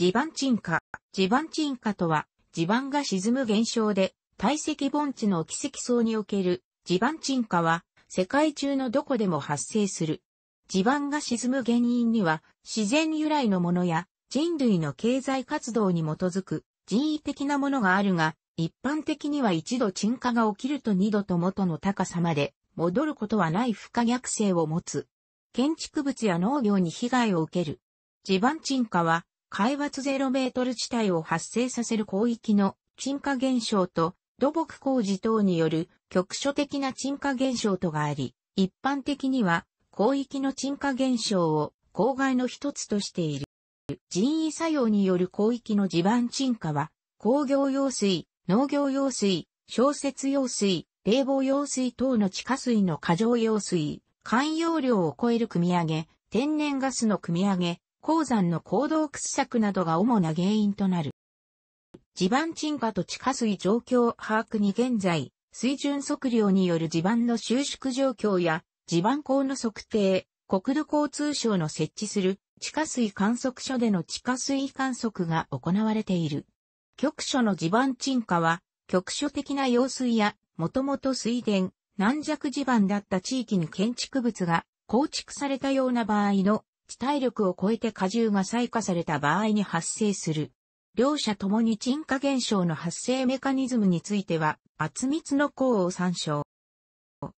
地盤沈下。地盤沈下とは、地盤が沈む現象で、堆積盆地の奇跡層における地盤沈下は、世界中のどこでも発生する。地盤が沈む原因には、自然由来のものや、人類の経済活動に基づく人為的なものがあるが、一般的には一度沈下が起きると二度と元の高さまで戻ることはない不可逆性を持つ。建築物や農業に被害を受ける。地盤沈下は海抜ゼロメートル地帯を発生させる広域の沈下現象と土木工事等による局所的な沈下現象とがあり、一般的には広域の沈下現象を公害の一つとしている。人為作用による広域の地盤沈下は、工業用水、農業用水、小雪用水、冷房用水等の地下水の過剰用水、含容量を超える組み上げ、天然ガスの組み上げ、鉱山の行動掘削などが主な原因となる。地盤沈下と地下水状況把握に現在、水準測量による地盤の収縮状況や地盤高の測定、国土交通省の設置する地下水観測所での地下水観測が行われている。局所の地盤沈下は、局所的な用水や、もともと水田、軟弱地盤だった地域に建築物が構築されたような場合の地体力を超えて荷重が採火された場合に発生する。両者ともに沈下現象の発生メカニズムについては、厚密の項を参照。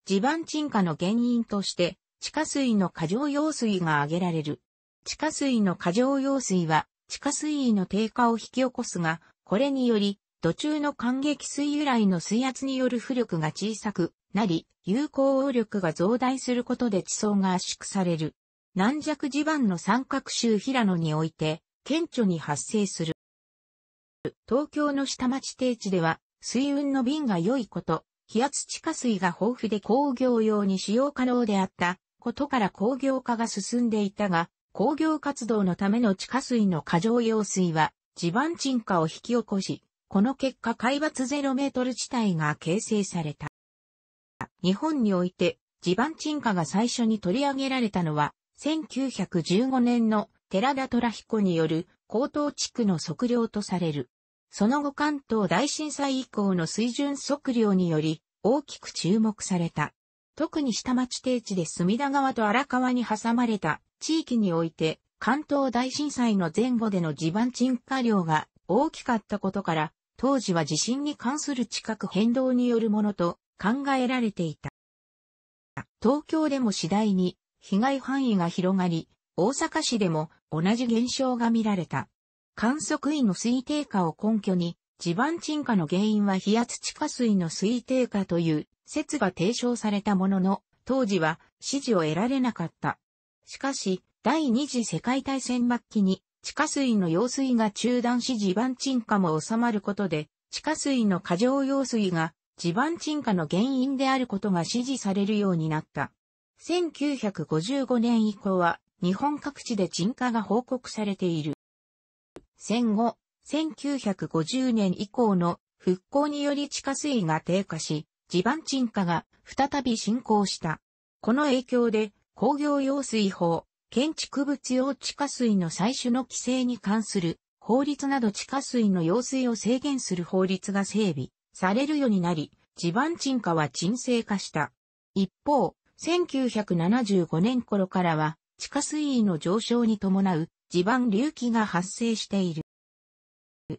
地盤沈下の原因として、地下水の過剰用水が挙げられる。地下水の過剰用水は、地下水位の低下を引き起こすが、これにより、土中の間激水由来の水圧による浮力が小さくなり、有効応力が増大することで地層が圧縮される。軟弱地盤の三角州平野において、顕著に発生する。東京の下町低地では、水運の便が良いこと、気圧地下水が豊富で工業用に使用可能であったことから工業化が進んでいたが、工業活動のための地下水の過剰用水は地盤沈下を引き起こし、この結果海抜ゼロメートル地帯が形成された。日本において地盤沈下が最初に取り上げられたのは1915年の寺田虎彦による高等地区の測量とされる。その後関東大震災以降の水準測量により大きく注目された。特に下町低地で隅田川と荒川に挟まれた地域において関東大震災の前後での地盤沈下量が大きかったことから当時は地震に関する地殻変動によるものと考えられていた。東京でも次第に被害範囲が広がり、大阪市でも同じ現象が見られた。観測位の水定化を根拠に、地盤沈下の原因は飛圧地下水の水定化という説が提唱されたものの、当時は支持を得られなかった。しかし、第二次世界大戦末期に地下水の用水が中断し地盤沈下も収まることで、地下水の過剰用水が地盤沈下の原因であることが支持されるようになった。1955年以降は日本各地で沈下が報告されている。戦後、1950年以降の復興により地下水が低下し、地盤沈下が再び進行した。この影響で工業用水法、建築物用地下水の採取の規制に関する法律など地下水の用水を制限する法律が整備されるようになり、地盤沈下は沈静化した。一方、1975年頃からは地下水位の上昇に伴う地盤隆起が発生している。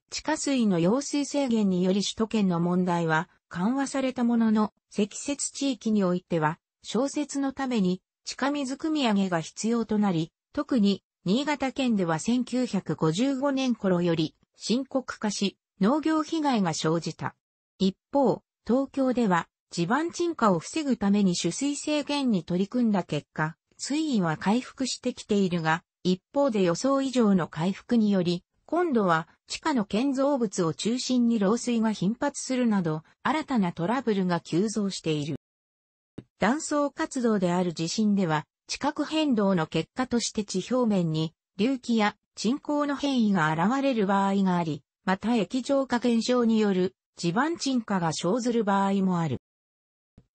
地下水の用水制限により首都圏の問題は緩和されたものの、積雪地域においては、小説のために地下水汲み上げが必要となり、特に新潟県では1955年頃より深刻化し、農業被害が生じた。一方、東京では地盤沈下を防ぐために取水制限に取り組んだ結果、水位は回復してきているが、一方で予想以上の回復により、今度は地下の建造物を中心に漏水が頻発するなど、新たなトラブルが急増している。断層活動である地震では、地殻変動の結果として地表面に、隆起や沈降の変異が現れる場合があり、また液状化現象による地盤沈下が生ずる場合もある。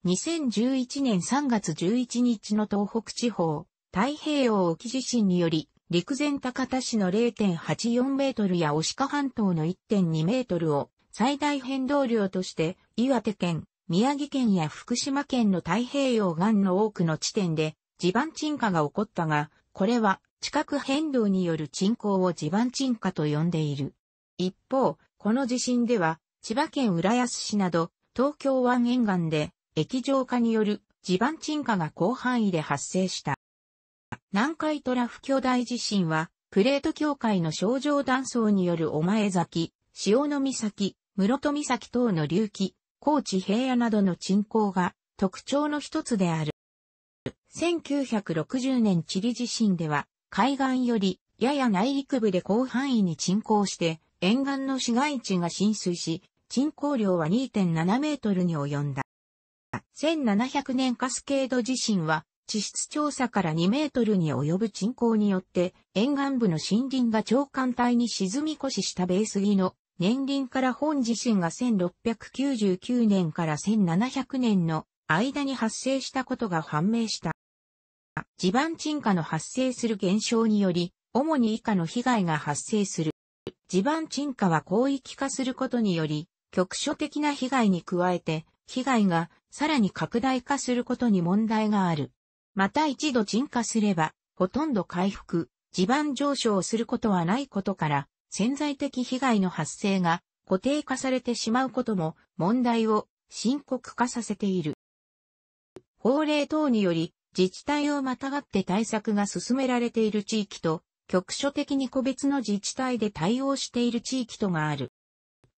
2011年3月11日の東北地方、太平洋沖地震により、陸前高田市の0.84メートルや押鹿半島の1.2メートルを最大変動量として、岩手県、宮城県や福島県の太平洋岸の多くの地点で地盤沈下が起こったが、これは地殻変動による沈降を地盤沈下と呼んでいる。一方、この地震では、千葉県浦安市など、東京湾沿岸で液状化による地盤沈下が広範囲で発生した。南海トラフ巨大地震は、プレート境界の症状断層によるお前崎、潮の岬、室戸岬等の隆起、高知平野などの沈降が特徴の一つである。1960年チリ地震では、海岸よりやや内陸部で広範囲に沈降して、沿岸の市街地が浸水し、沈降量は2.7メートルに及んだ。1700年カスケード地震は、地質調査から2メートルに及ぶ沈降によって、沿岸部の森林が長官帯に沈み越ししたベースギの年輪から本地震が1699年から1700年の間に発生したことが判明した。地盤沈下の発生する現象により、主に以下の被害が発生する。地盤沈下は広域化することにより、局所的な被害に加えて、被害がさらに拡大化することに問題がある。また一度沈下すれば、ほとんど回復、地盤上昇することはないことから、潜在的被害の発生が固定化されてしまうことも問題を深刻化させている。法令等により自治体をまたがって対策が進められている地域と、局所的に個別の自治体で対応している地域とがある。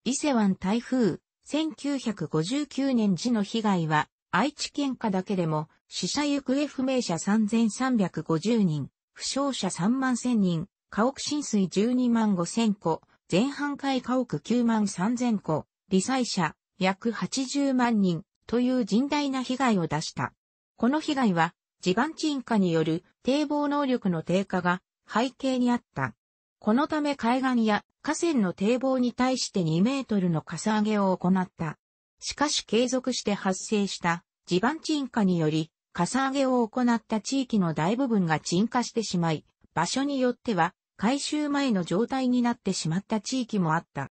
伊勢湾台風1959年時の被害は、愛知県下だけでも、死者行方不明者3350人、負傷者3万1000人、家屋浸水12万5000戸、全半壊家屋9万3000戸、理災者約80万人という甚大な被害を出した。この被害は、地盤沈下による堤防能力の低下が背景にあった。このため海岸や河川の堤防に対して2メートルのかさ上げを行った。しかし継続して発生した地盤沈下により、かさ上げを行った地域の大部分が沈下してしまい、場所によっては回収前の状態になってしまった地域もあった。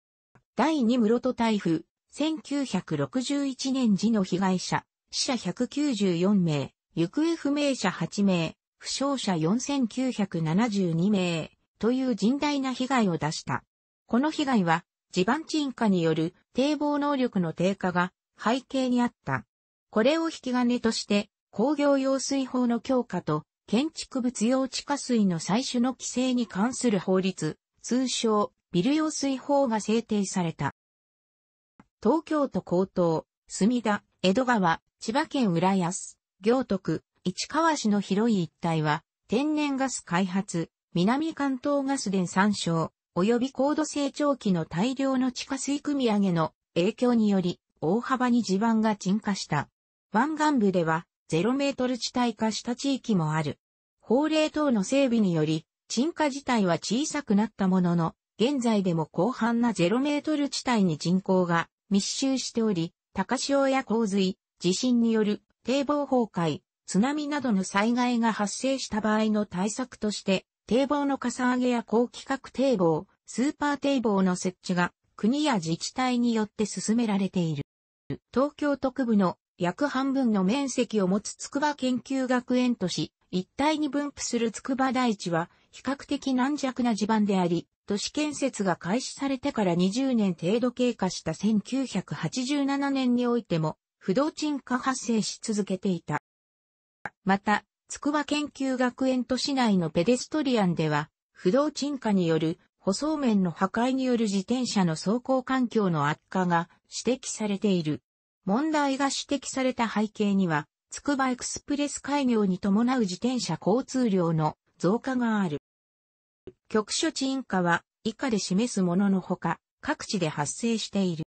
第2室戸台風、1961年時の被害者、死者194名、行方不明者8名、負傷者4972名という甚大な被害を出した。この被害は地盤沈下による堤防能力の低下が背景にあった。これを引き金として工業用水法の強化と建築物用地下水の採取の規制に関する法律、通称ビル用水法が制定された。東京都江東、墨田、江戸川、千葉県浦安、行徳、市川市の広い一帯は天然ガス開発、南関東ガス田参照、及び高度成長期の大量の地下水組み上げの影響により、大幅に地盤が沈下した。湾岸部では、0メートル地帯化した地域もある。法令等の整備により、沈下自体は小さくなったものの、現在でも広範な0メートル地帯に人口が密集しており、高潮や洪水、地震による堤防崩壊、津波などの災害が発生した場合の対策として、堤防のかさ上げや高規格堤防、スーパー堤防の設置が国や自治体によって進められている。東京特部の約半分の面積を持つ筑波研究学園都市、一帯に分布する筑波台地は比較的軟弱な地盤であり、都市建設が開始されてから20年程度経過した1987年においても、不動沈下発生し続けていた。また、筑波研究学園都市内のペデストリアンでは、不動沈下による舗装面の破壊による自転車の走行環境の悪化が指摘されている。問題が指摘された背景には、つくばエクスプレス開業に伴う自転車交通量の増加がある。局所沈下は以下で示すもののほか、各地で発生している。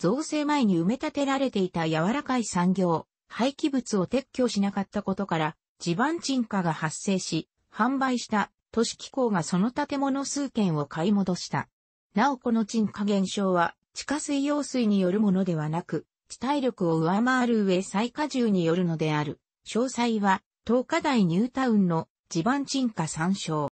造成前に埋め立てられていた柔らかい産業、廃棄物を撤去しなかったことから、地盤沈下が発生し、販売した都市機構がその建物数件を買い戻した。なおこの沈下現象は地下水溶水によるものではなく、地体力を上回る上再荷重によるのである。詳細は、東華大ニュータウンの地盤沈下参照。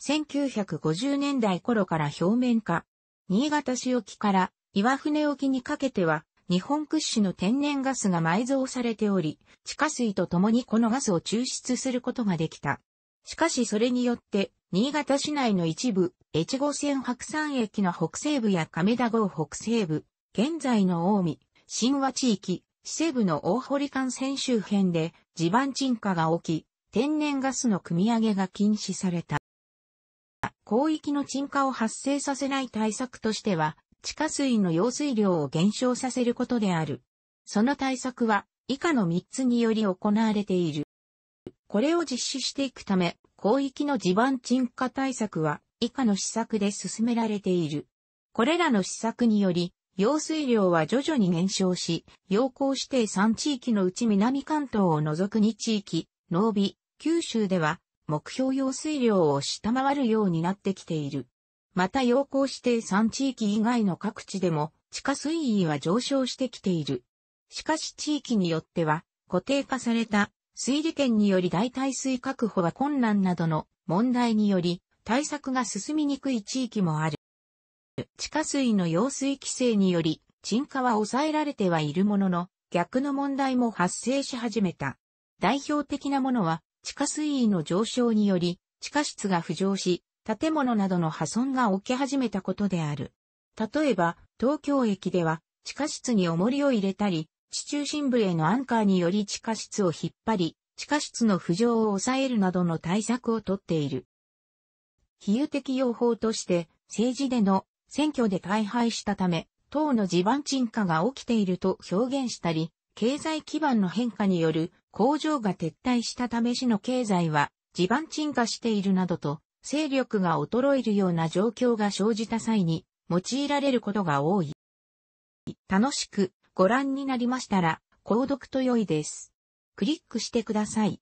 1950年代頃から表面化。新潟市沖から岩船沖にかけては日本屈指の天然ガスが埋蔵されており、地下水と共にこのガスを抽出することができた。しかしそれによって、新潟市内の一部、越後線白山駅の北西部や亀田郷北西部、現在の近江、神話地域、西部の大堀幹線周辺で地盤沈下が起き、天然ガスの組み上げが禁止された。広域の沈下を発生させない対策としては、地下水の用水量を減少させることである。その対策は以下の3つにより行われている。これを実施していくため、広域の地盤沈下対策は以下の施策で進められている。これらの施策により、用水量は徐々に減少し、要項指定3地域のうち南関東を除く2地域、農美、九州では目標用水量を下回るようになってきている。また陽光指定3地域以外の各地でも地下水位は上昇してきている。しかし地域によっては固定化された水利権により代替水確保は困難などの問題により対策が進みにくい地域もある。地下水の用水規制により沈下は抑えられてはいるものの逆の問題も発生し始めた。代表的なものは地下水位の上昇により地下室が浮上し建物などの破損が起き始めたことである。例えば、東京駅では、地下室に重りを入れたり、地中心部へのアンカーにより地下室を引っ張り、地下室の浮上を抑えるなどの対策をとっている。比喩的用法として、政治での選挙で大敗したため、党の地盤沈下が起きていると表現したり、経済基盤の変化による工場が撤退したためしの経済は地盤沈下しているなどと勢力が衰えるような状況が生じた際に用いられることが多い。楽しくご覧になりましたら、購読と良いです。クリックしてください。